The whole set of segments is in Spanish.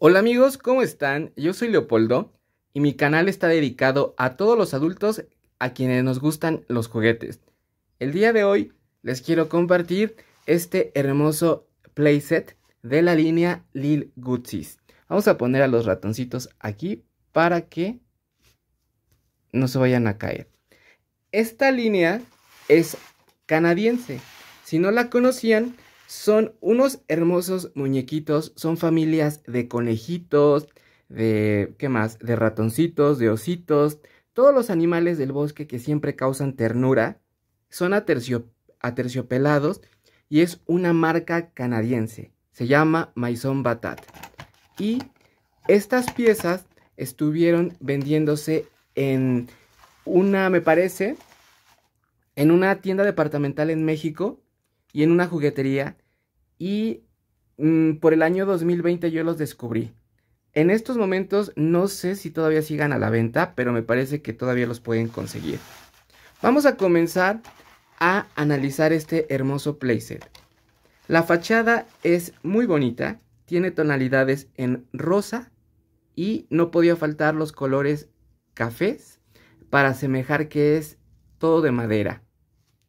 Hola amigos, ¿cómo están? Yo soy Leopoldo y mi canal está dedicado a todos los adultos a quienes nos gustan los juguetes. El día de hoy les quiero compartir este hermoso playset de la línea Lil Goodsies. Vamos a poner a los ratoncitos aquí para que no se vayan a caer. Esta línea es canadiense. Si no la conocían, son unos hermosos muñequitos, son familias de conejitos, de, ¿qué más? De ratoncitos, de ositos, todos los animales del bosque que siempre causan ternura, son aterciopelados y es una marca canadiense. Se llama Maison Batat. Y estas piezas estuvieron vendiéndose en una, me parece, en una tienda departamental en México y en una juguetería y mm, por el año 2020 yo los descubrí. En estos momentos no sé si todavía sigan a la venta, pero me parece que todavía los pueden conseguir. Vamos a comenzar a analizar este hermoso playset. La fachada es muy bonita, tiene tonalidades en rosa y no podía faltar los colores cafés para asemejar que es todo de madera.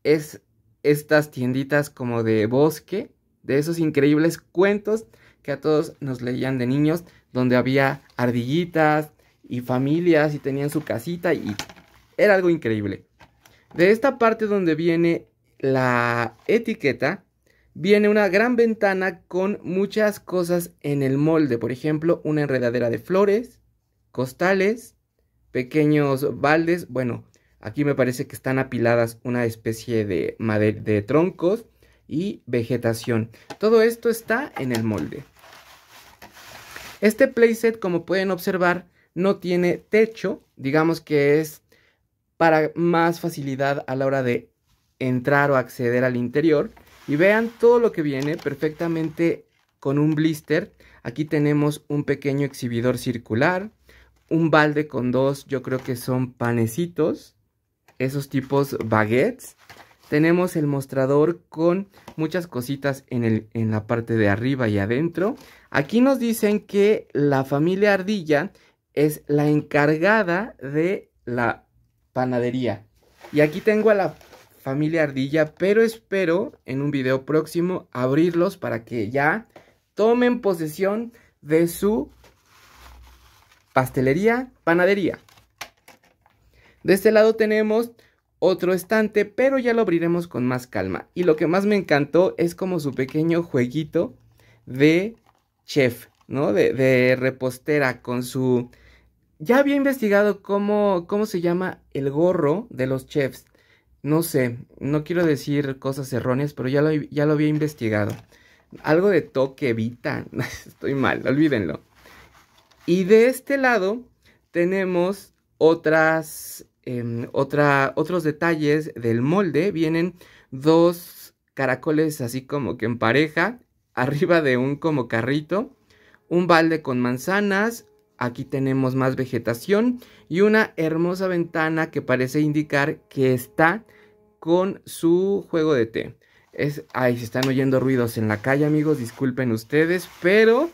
Es estas tienditas como de bosque, de esos increíbles cuentos que a todos nos leían de niños, donde había ardillitas y familias y tenían su casita y era algo increíble. De esta parte donde viene la etiqueta, viene una gran ventana con muchas cosas en el molde, por ejemplo, una enredadera de flores, costales, pequeños baldes, bueno, Aquí me parece que están apiladas una especie de, de troncos y vegetación. Todo esto está en el molde. Este playset, como pueden observar, no tiene techo. Digamos que es para más facilidad a la hora de entrar o acceder al interior. Y vean todo lo que viene perfectamente con un blister. Aquí tenemos un pequeño exhibidor circular, un balde con dos, yo creo que son panecitos, esos tipos baguettes. Tenemos el mostrador con muchas cositas en, el, en la parte de arriba y adentro. Aquí nos dicen que la familia Ardilla es la encargada de la panadería. Y aquí tengo a la familia Ardilla, pero espero en un video próximo abrirlos para que ya tomen posesión de su pastelería, panadería. De este lado tenemos otro estante, pero ya lo abriremos con más calma. Y lo que más me encantó es como su pequeño jueguito de chef, ¿no? De, repostera con su... Ya había investigado cómo, cómo se llama el gorro de los chefs. No sé, no quiero decir cosas erróneas, pero ya lo, ya lo había investigado. Algo de toque Vita. Estoy mal, olvídenlo. Y de este lado tenemos otras Em, otra, otros detalles del molde vienen dos caracoles así como que en pareja, arriba de un como carrito, un balde con manzanas, aquí tenemos más vegetación y una hermosa ventana que parece indicar que está con su juego de té. Es, ahí se están oyendo ruidos en la calle amigos, disculpen ustedes, pero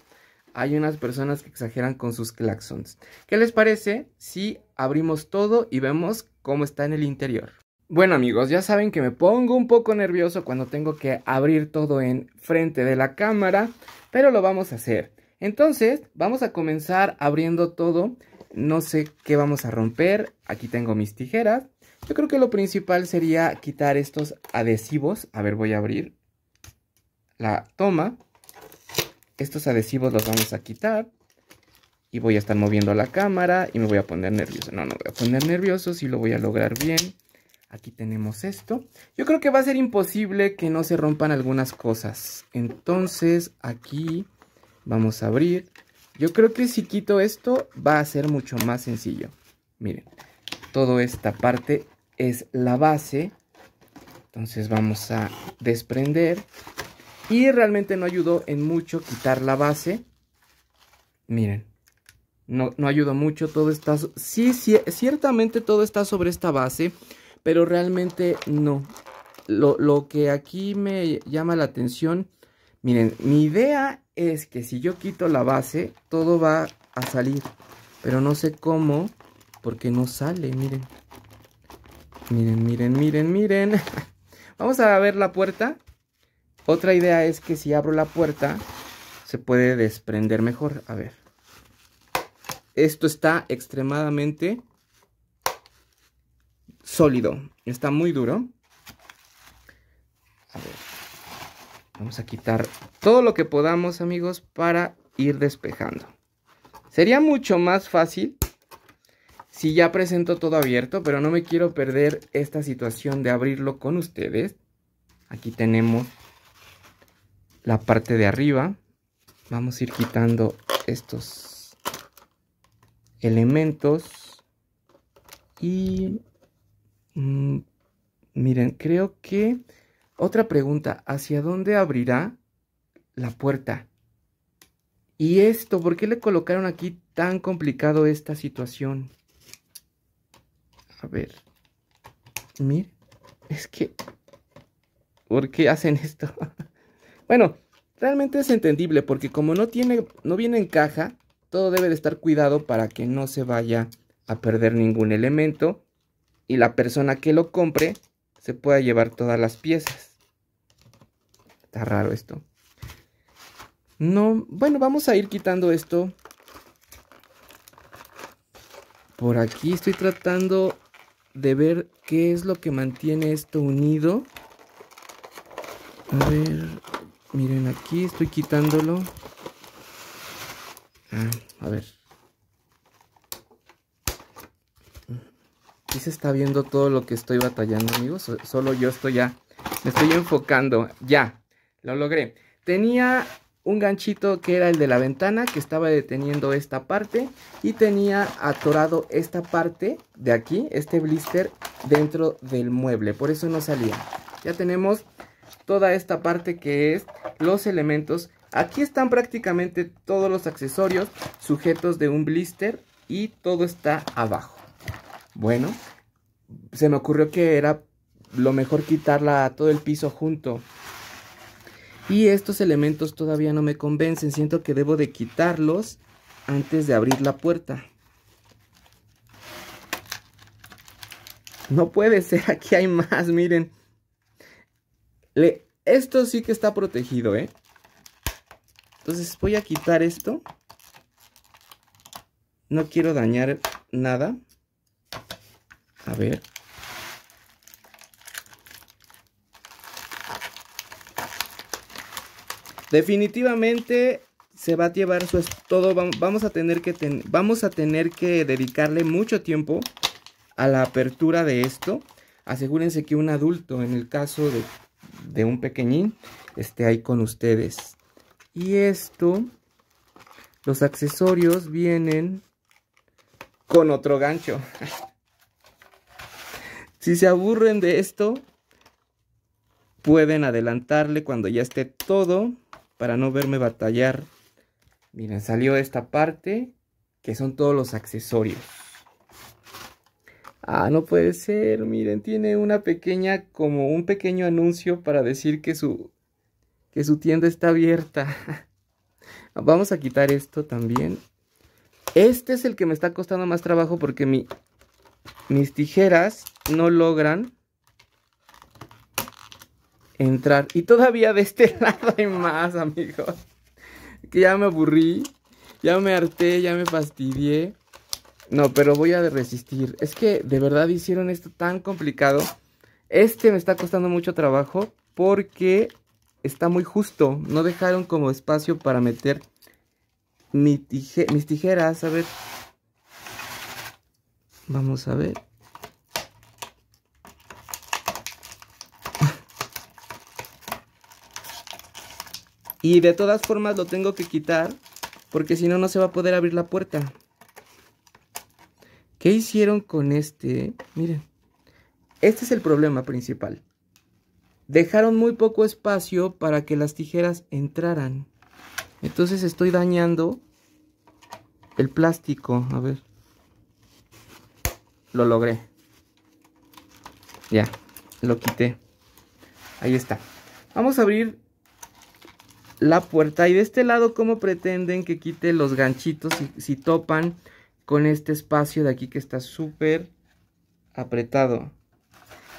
hay unas personas que exageran con sus claxons. ¿Qué les parece si abrimos todo y vemos cómo está en el interior? Bueno amigos, ya saben que me pongo un poco nervioso cuando tengo que abrir todo en frente de la cámara, pero lo vamos a hacer. Entonces, vamos a comenzar abriendo todo. No sé qué vamos a romper. Aquí tengo mis tijeras. Yo creo que lo principal sería quitar estos adhesivos. A ver, voy a abrir la toma. Estos adhesivos los vamos a quitar. Y voy a estar moviendo la cámara y me voy a poner nervioso. No, no voy a poner nervioso, si lo voy a lograr bien. Aquí tenemos esto. Yo creo que va a ser imposible que no se rompan algunas cosas. Entonces aquí vamos a abrir. Yo creo que si quito esto va a ser mucho más sencillo. Miren, toda esta parte es la base. Entonces vamos a desprender y realmente no ayudó en mucho quitar la base. Miren, no, no ayudó mucho, todo está... Sí, sí, ciertamente todo está sobre esta base, pero realmente no. Lo, lo que aquí me llama la atención, miren, mi idea es que si yo quito la base, todo va a salir. Pero no sé cómo, porque no sale, miren. Miren, miren, miren, miren. Vamos a ver la puerta. Otra idea es que si abro la puerta, se puede desprender mejor. A ver. Esto está extremadamente sólido. Está muy duro. A ver. Vamos a quitar todo lo que podamos, amigos, para ir despejando. Sería mucho más fácil si ya presento todo abierto, pero no me quiero perder esta situación de abrirlo con ustedes. Aquí tenemos la parte de arriba. Vamos a ir quitando estos elementos. Y mm, miren, creo que... Otra pregunta, ¿hacia dónde abrirá la puerta? ¿Y esto? ¿Por qué le colocaron aquí tan complicado esta situación? A ver. Miren, es que... ¿Por qué hacen esto? Bueno, realmente es entendible porque como no tiene, no viene en caja, todo debe de estar cuidado para que no se vaya a perder ningún elemento y la persona que lo compre se pueda llevar todas las piezas. Está raro esto. No, bueno, vamos a ir quitando esto. Por aquí estoy tratando de ver qué es lo que mantiene esto unido. A ver, Miren aquí, estoy quitándolo. Ah, a ver. Aquí se está viendo todo lo que estoy batallando, amigos. Solo yo estoy ya. Me estoy enfocando. Ya. Lo logré. Tenía un ganchito que era el de la ventana que estaba deteniendo esta parte y tenía atorado esta parte de aquí, este blister dentro del mueble, por eso no salía. Ya tenemos toda esta parte que es los elementos. Aquí están prácticamente todos los accesorios sujetos de un blister y todo está abajo. Bueno, se me ocurrió que era lo mejor quitarla todo el piso junto. Y estos elementos todavía no me convencen, siento que debo de quitarlos antes de abrir la puerta. No puede ser, aquí hay más, miren esto sí que está protegido, ¿eh? Entonces voy a quitar esto. No quiero dañar nada. A ver. Definitivamente se va a llevar su todo vamos a tener que vamos a tener que dedicarle mucho tiempo a la apertura de esto. Asegúrense que un adulto, en el caso de de un pequeñín esté ahí con ustedes. Y esto, los accesorios vienen con otro gancho. si se aburren de esto, pueden adelantarle cuando ya esté todo para no verme batallar. Miren, salió esta parte que son todos los accesorios. Ah, no puede ser, miren, tiene una pequeña, como un pequeño anuncio para decir que su, que su tienda está abierta. Vamos a quitar esto también. Este es el que me está costando más trabajo porque mi, mis tijeras no logran entrar. Y todavía de este lado hay más, amigos. Que ya me aburrí, ya me harté, ya me fastidié. No, pero voy a resistir. Es que de verdad hicieron esto tan complicado. Este me está costando mucho trabajo porque está muy justo. No dejaron como espacio para meter mis tijeras. A ver. Vamos a ver. y de todas formas lo tengo que quitar porque si no, no se va a poder abrir la puerta. ¿Qué hicieron con este? Miren, este es el problema principal. Dejaron muy poco espacio para que las tijeras entraran. Entonces estoy dañando el plástico. A ver. Lo logré. Ya, lo quité. Ahí está. Vamos a abrir la puerta. Y de este lado, ¿cómo pretenden que quite los ganchitos si, si topan? con este espacio de aquí que está súper apretado.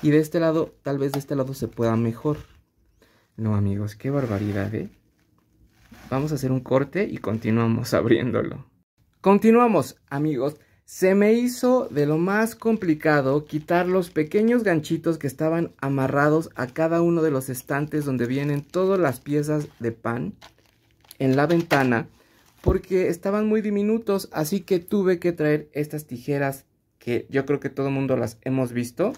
Y de este lado, tal vez de este lado se pueda mejor. No, amigos, qué barbaridad, ¿eh? Vamos a hacer un corte y continuamos abriéndolo. Continuamos, amigos. Se me hizo de lo más complicado quitar los pequeños ganchitos que estaban amarrados a cada uno de los estantes donde vienen todas las piezas de pan en la ventana porque estaban muy diminutos, así que tuve que traer estas tijeras que yo creo que todo el mundo las hemos visto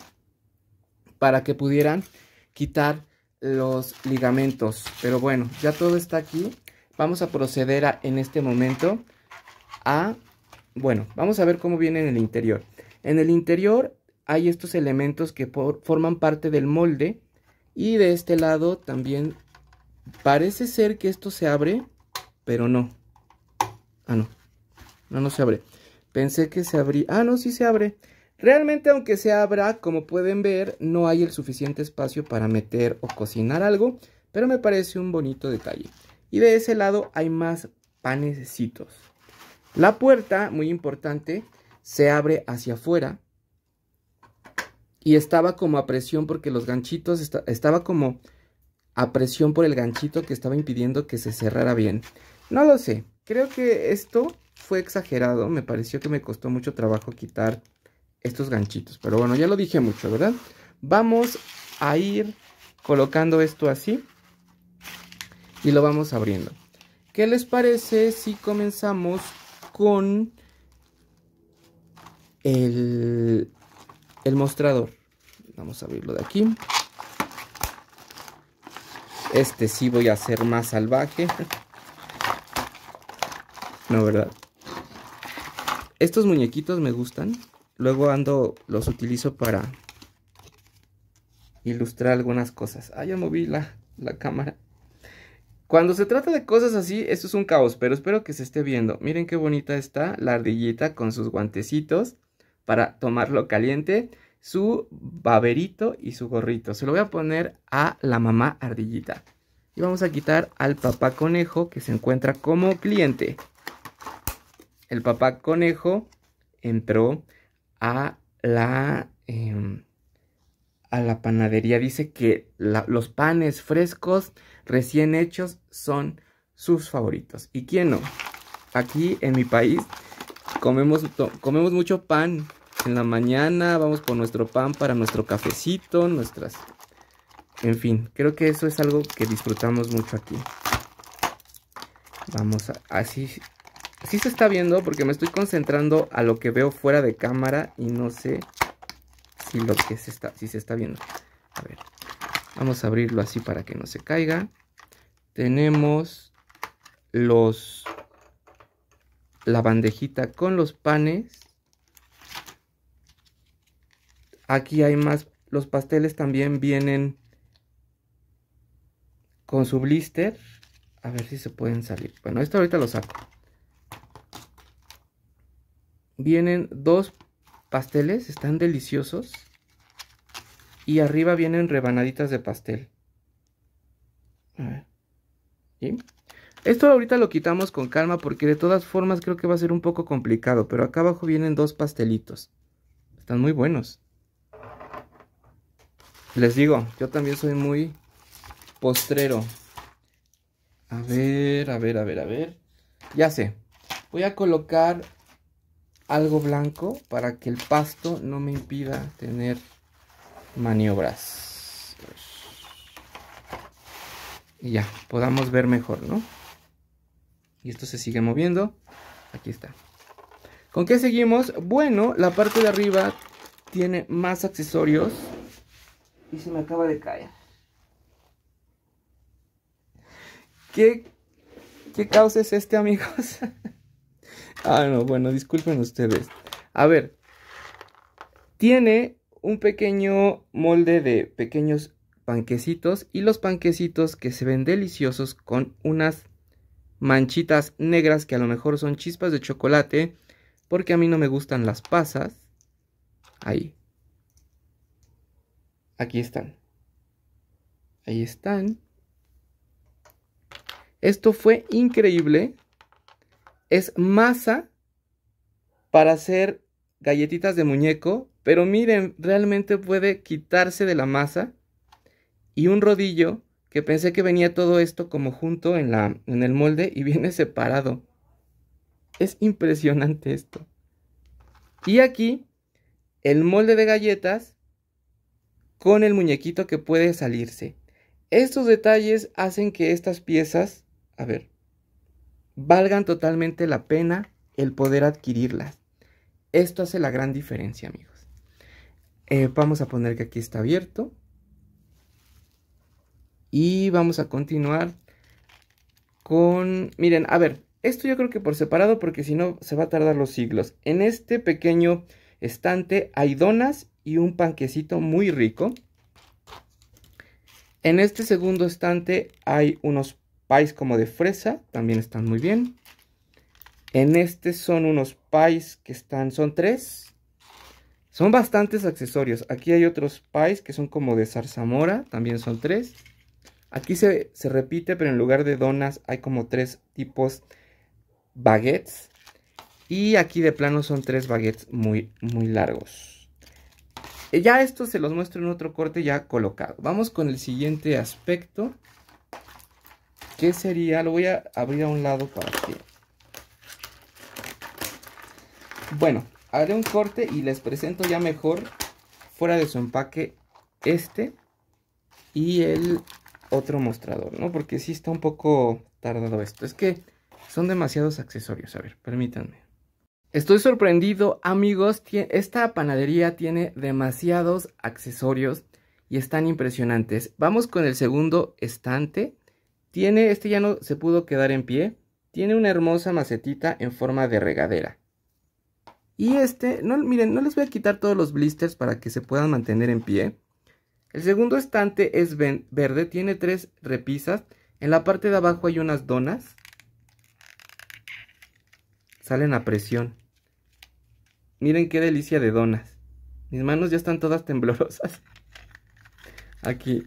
para que pudieran quitar los ligamentos. Pero bueno, ya todo está aquí. Vamos a proceder a, en este momento a... Bueno, vamos a ver cómo viene en el interior. En el interior hay estos elementos que forman parte del molde. Y de este lado también parece ser que esto se abre, pero no. Ah, no. No, no se abre. Pensé que se abría. Ah, no, sí se abre. Realmente, aunque se abra, como pueden ver, no hay el suficiente espacio para meter o cocinar algo. Pero me parece un bonito detalle. Y de ese lado hay más panecitos. La puerta, muy importante, se abre hacia afuera. Y estaba como a presión porque los ganchitos, estaba como a presión por el ganchito que estaba impidiendo que se cerrara bien. No lo sé, Creo que esto fue exagerado, me pareció que me costó mucho trabajo quitar estos ganchitos, pero bueno, ya lo dije mucho, ¿verdad? Vamos a ir colocando esto así y lo vamos abriendo. ¿Qué les parece si comenzamos con el, mostrador? Vamos a abrirlo de aquí. Este sí voy a hacer más salvaje. No, ¿verdad? Estos muñequitos me gustan. Luego ando, los utilizo para ilustrar algunas cosas. Ah, ya moví la, la cámara. Cuando se trata de cosas así, esto es un caos, pero espero que se esté viendo. Miren qué bonita está la ardillita con sus guantecitos para tomarlo caliente, su baberito y su gorrito. Se lo voy a poner a la mamá ardillita. Y vamos a quitar al papá conejo que se encuentra como cliente el papá conejo entró a la, em, a la panadería. Dice que los panes frescos recién hechos son sus favoritos. ¿Y quién no? Aquí en mi país comemos, comemos mucho pan. En la mañana vamos por nuestro pan para nuestro cafecito, nuestras... En fin, creo que eso es algo que disfrutamos mucho aquí. Vamos a, así sí se está viendo porque me estoy concentrando a lo que veo fuera de cámara y no sé si lo que se está, si se está viendo. A ver, vamos a abrirlo así para que no se caiga. Tenemos los la bandejita con los panes. Aquí hay más. Los pasteles también vienen con su blister. A ver si se pueden salir. Bueno, esto ahorita lo saco vienen dos pasteles, están deliciosos. Y arriba vienen rebanaditas de pastel. A ver. Esto ahorita lo quitamos con calma porque de todas formas creo que va a ser un poco complicado. Pero acá abajo vienen dos pastelitos. Están muy buenos. Les digo, yo también soy muy postrero. A ver, a ver, a ver, a ver. Ya sé. Voy a colocar algo blanco para que el pasto no me impida tener maniobras. Y ya, podamos ver mejor, ¿no? Y esto se sigue moviendo. Aquí está. ¿Con qué seguimos? Bueno, la parte de arriba tiene más accesorios. Y se me acaba de caer. ¿Qué, qué causa es este, amigos? Ah, no, bueno, disculpen ustedes. A ver, tiene un pequeño molde de pequeños panquecitos y los panquecitos que se ven deliciosos con unas manchitas negras que a lo mejor son chispas de chocolate porque a mí no me gustan las pasas. Ahí. Aquí están. Ahí están. Esto fue increíble es masa para hacer galletitas de muñeco, pero miren, realmente puede quitarse de la masa y un rodillo que pensé que venía todo esto como junto en, la, en el molde y viene separado. Es impresionante esto. Y aquí el molde de galletas con el muñequito que puede salirse. Estos detalles hacen que estas piezas, a ver, valgan totalmente la pena el poder adquirirlas. Esto hace la gran diferencia, amigos. Eh, vamos a poner que aquí está abierto. Y vamos a continuar con... Miren, a ver, esto yo creo que por separado porque si no se va a tardar los siglos. En este pequeño estante hay donas y un panquecito muy rico. En este segundo estante hay unos Pais como de fresa, también están muy bien. En este son unos pais que están, son tres. Son bastantes accesorios. Aquí hay otros pais que son como de zarzamora, también son tres. Aquí se, repite, pero en lugar de donas hay como tres tipos baguettes. Y aquí de plano son tres baguettes muy, muy largos. Ya esto se los muestro en otro corte ya colocado. Vamos con el siguiente aspecto. ¿Qué sería? Lo voy a abrir a un lado para que... Bueno, haré un corte y les presento ya mejor fuera de su empaque este y el otro mostrador, ¿no? Porque sí está un poco tardado esto. Es que son demasiados accesorios. A ver, permítanme. Estoy sorprendido, amigos. Esta panadería tiene demasiados accesorios y están impresionantes. Vamos con el segundo estante. Tiene, este ya no se pudo quedar en pie, tiene una hermosa macetita en forma de regadera. Y este, no, miren, no les voy a quitar todos los blisters para que se puedan mantener en pie. El segundo estante es verde, tiene tres repisas. En la parte de abajo hay unas donas. Salen a presión. Miren qué delicia de donas. Mis manos ya están todas temblorosas. Aquí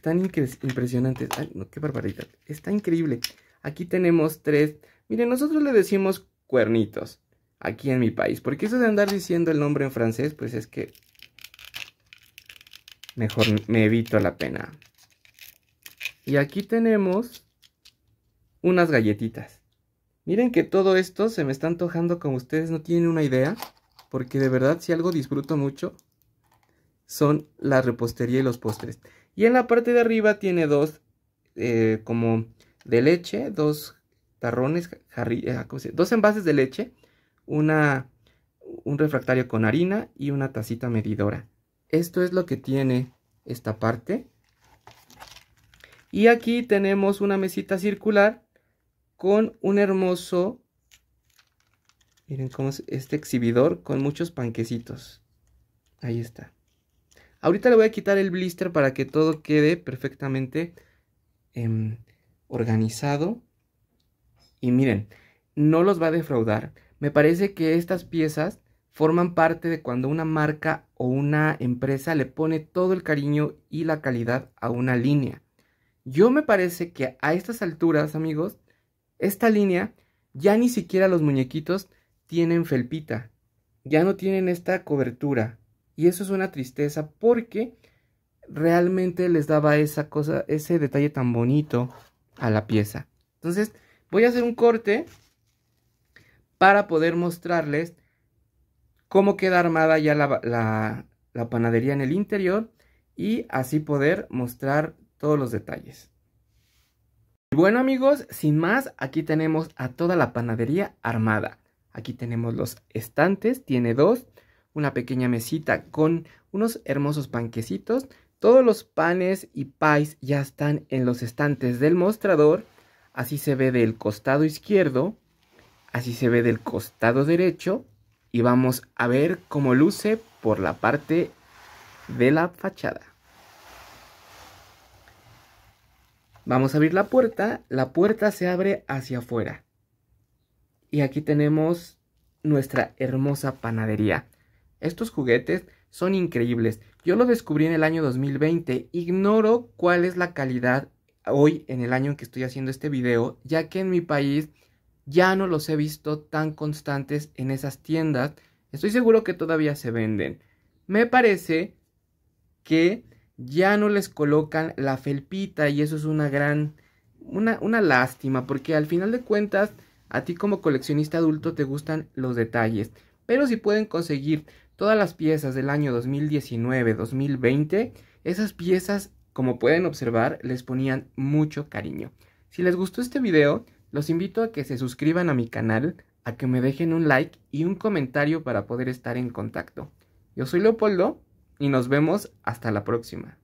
están impresionantes. Ay, no, qué barbaridad. Está increíble. Aquí tenemos tres. Miren, nosotros le decimos cuernitos. Aquí en mi país. Porque eso de andar diciendo el nombre en francés, pues es que... Mejor me evito la pena. Y aquí tenemos unas galletitas. Miren que todo esto se me está antojando como ustedes no tienen una idea. Porque de verdad si algo disfruto mucho son la repostería y los postres. Y en la parte de arriba tiene dos, eh, como de leche, dos tarrones, eh, ah, dos envases de leche, una, un refractario con harina y una tacita medidora. Esto es lo que tiene esta parte. Y aquí tenemos una mesita circular con un hermoso, miren cómo es este exhibidor con muchos panquecitos. Ahí está. Ahorita le voy a quitar el blister para que todo quede perfectamente em, organizado. Y miren, no los va a defraudar. Me parece que estas piezas forman parte de cuando una marca o una empresa le pone todo el cariño y la calidad a una línea. Yo me parece que a estas alturas, amigos, esta línea ya ni siquiera los muñequitos tienen felpita. Ya no tienen esta cobertura. Y eso es una tristeza porque realmente les daba esa cosa, ese detalle tan bonito a la pieza. Entonces, voy a hacer un corte para poder mostrarles cómo queda armada ya la, panadería en el interior y así poder mostrar todos los detalles. Y bueno amigos, sin más, aquí tenemos a toda la panadería armada. Aquí tenemos los estantes, tiene dos, una pequeña mesita con unos hermosos panquecitos. Todos los panes y pies ya están en los estantes del mostrador. Así se ve del costado izquierdo, así se ve del costado derecho. Y vamos a ver cómo luce por la parte de la fachada. Vamos a abrir la puerta. La puerta se abre hacia afuera. Y aquí tenemos nuestra hermosa panadería. Estos juguetes son increíbles. Yo lo descubrí en el año 2020. Ignoro cuál es la calidad hoy en el año en que estoy haciendo este video, ya que en mi país ya no los he visto tan constantes en esas tiendas. Estoy seguro que todavía se venden. Me parece que ya no les colocan la felpita y eso es una gran, una, una lástima, porque al final de cuentas a ti como coleccionista adulto te gustan los detalles. Pero si pueden conseguir todas las piezas del año 2019-2020, esas piezas, como pueden observar, les ponían mucho cariño. Si les gustó este video, los invito a que se suscriban a mi canal, a que me dejen un like y un comentario para poder estar en contacto. Yo soy Leopoldo y nos vemos hasta la próxima.